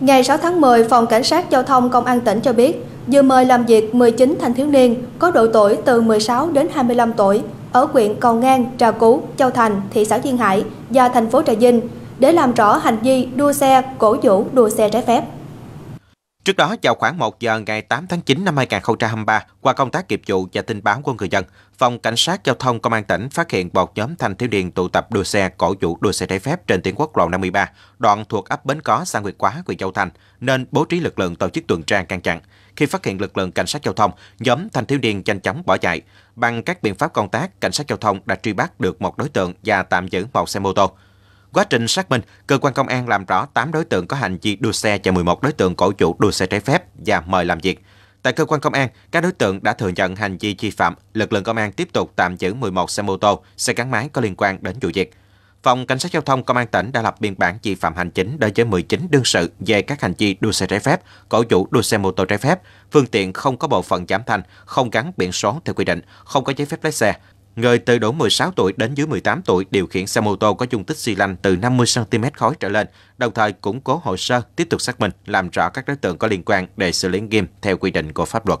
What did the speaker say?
Ngày 6 tháng 10, Phòng Cảnh sát Giao thông Công an tỉnh cho biết, vừa mời làm việc 19 thanh thiếu niên có độ tuổi từ 16 đến 25 tuổi ở huyện Cầu Ngang, Trà Cú, Châu Thành, thị xã Duyên Hải và thành phố Trà Vinh để làm rõ hành vi đua xe, cổ vũ đua xe trái phép. Trước đó, vào khoảng 1 giờ ngày 8 tháng 9 năm 2023, qua công tác nghiệp vụ và tin báo của người dân, Phòng Cảnh sát Giao thông Công an tỉnh phát hiện một nhóm thanh thiếu niên tụ tập đua xe cổ vũ đua xe trái phép trên tuyến quốc lộ 53, đoạn thuộc ấp Bến Có, xã Nguyệt Quá, huyện Châu Thành, nên bố trí lực lượng tổ chức tuần tra ngăn chặn. Khi phát hiện lực lượng cảnh sát giao thông, nhóm thanh thiếu niên nhanh chóng bỏ chạy. Bằng các biện pháp công tác, cảnh sát giao thông đã truy bắt được một đối tượng và tạm giữ một xe mô tô. Quá trình xác minh, cơ quan công an làm rõ 8 đối tượng có hành vi đua xe và 11 đối tượng cổ chủ đua xe trái phép và mời làm việc. Tại cơ quan công an, các đối tượng đã thừa nhận hành vi vi phạm. Lực lượng công an tiếp tục tạm giữ 11 xe mô tô, xe gắn máy có liên quan đến vụ việc. Phòng Cảnh sát Giao thông Công an tỉnh đã lập biên bản vi phạm hành chính đối với 19 đương sự về các hành vi đua xe trái phép, cổ chủ đua xe mô tô trái phép, phương tiện không có bộ phận giảm thanh, không gắn biển số theo quy định, không có giấy phép lái xe, người từ đủ 16 tuổi đến dưới 18 tuổi điều khiển xe mô tô có dung tích xi lanh từ 50 cm khối trở lên, đồng thời củng cố hồ sơ tiếp tục xác minh làm rõ các đối tượng có liên quan để xử lý nghiêm theo quy định của pháp luật.